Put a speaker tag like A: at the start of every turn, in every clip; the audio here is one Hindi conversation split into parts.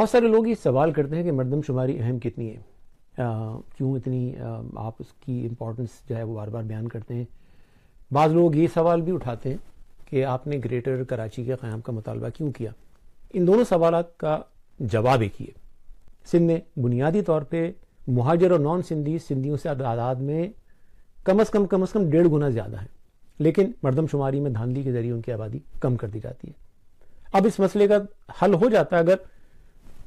A: बहुत सारे लोग ये सवाल करते हैं कि मरदमशुमारी अहम कितनी है क्यों इतनी आ, आप उसकी इम्पोर्टेंस जो है वो बार बार बयान करते हैं बाज़ लोग ये सवाल भी उठाते हैं कि आपने ग्रेटर कराची के क़्याम का मुतालबा क्यों किया इन दोनों सवाल का जवाब एक ही है सिंध में बुनियादी तौर पर महाजर और नॉन सिंधी सिंधियों से तादाद में कम अज़ कम कम अज़ कम डेढ़ गुना ज़्यादा है लेकिन मरदमशुमारी में धांधली के ज़रिए उनकी आबादी कम कर दी जाती है अब इस मसले का हल हो जाता है अगर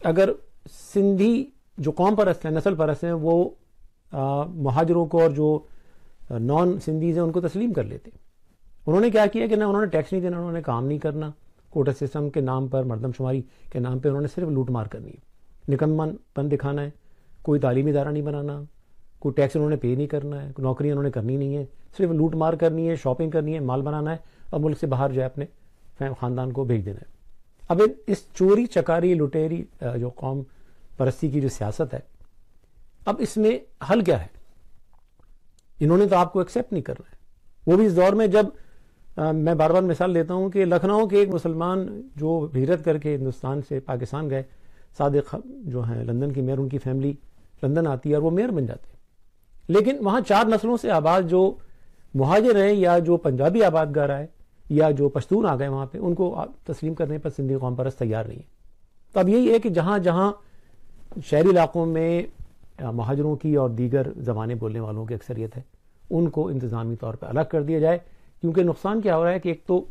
A: अगर सिंधी जो कौम परस्त हैं नस्ल परस्त हैं वो महाजरों को और जो नॉन सिंधीज हैं उनको तस्लीम कर लेते उन्होंने क्या किया कि ना उन्होंने टैक्स नहीं देना उन्होंने काम नहीं करना कोटा सिस्टम के नाम पर मरदमशुमारी के नाम पर उन्होंने सिर्फ लूट मार करनी है पन दिखाना है कोई तालीमी इदारा नहीं बनाना कोई टैक्स उन्होंने पे नहीं करना है नौकरी उन्होंने करनी नहीं है सिर्फ लूट मार करनी है शॉपिंग करनी है माल बनाना है और मुल्क से बाहर जो है अपने खानदान को भेज देना है अब इस चोरी चकारी लुटेरी जो कौम परस्ती की जो सियासत है अब इसमें हल क्या है इन्होंने तो आपको एक्सेप्ट नहीं करना है वो भी इस दौर में जब आ, मैं बार बार मिसाल देता हूँ कि लखनऊ के एक मुसलमान जो हिजरत करके हिंदुस्तान से पाकिस्तान गए सादिक जो हैं लंदन की मेयर उनकी फैमिली लंदन आती है और वो मेयर बन जाते लेकिन वहाँ चार नस्लों से आबाद जो मुहाजिर हैं या जो पंजाबी आबादगार आए या जो पश्तून आ गए वहाँ पर उनको तस्लीम करने पर सिंधी कौम परस तैयार नहीं है तो अब यही है कि जहाँ जहां शहरी इलाकों में महाजरों की और दीगर ज़बानें बोलने वालों की अक्सरियत है उनको इंतज़ामी तौर पर अलग कर दिया जाए क्योंकि नुकसान क्या हो रहा है कि एक तो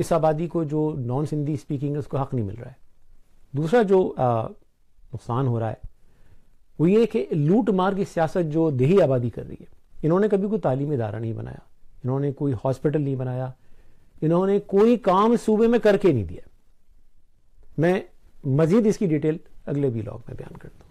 A: इस आबादी को जो नॉन सिंधी स्पीकिंग है उसको हक नहीं मिल रहा है दूसरा जो नुकसान हो रहा है वो ये कि लूट मार की सियासत जो देही आबादी कर रही है इन्होंने कभी कोई तालीमी इदारा नहीं बनाया इन्होंने कोई हॉस्पिटल नहीं बनाया इन्होंने कोई काम सूबे में करके नहीं दिया मैं मजीद इसकी डिटेल अगले ब्लॉग में बयान करता हूं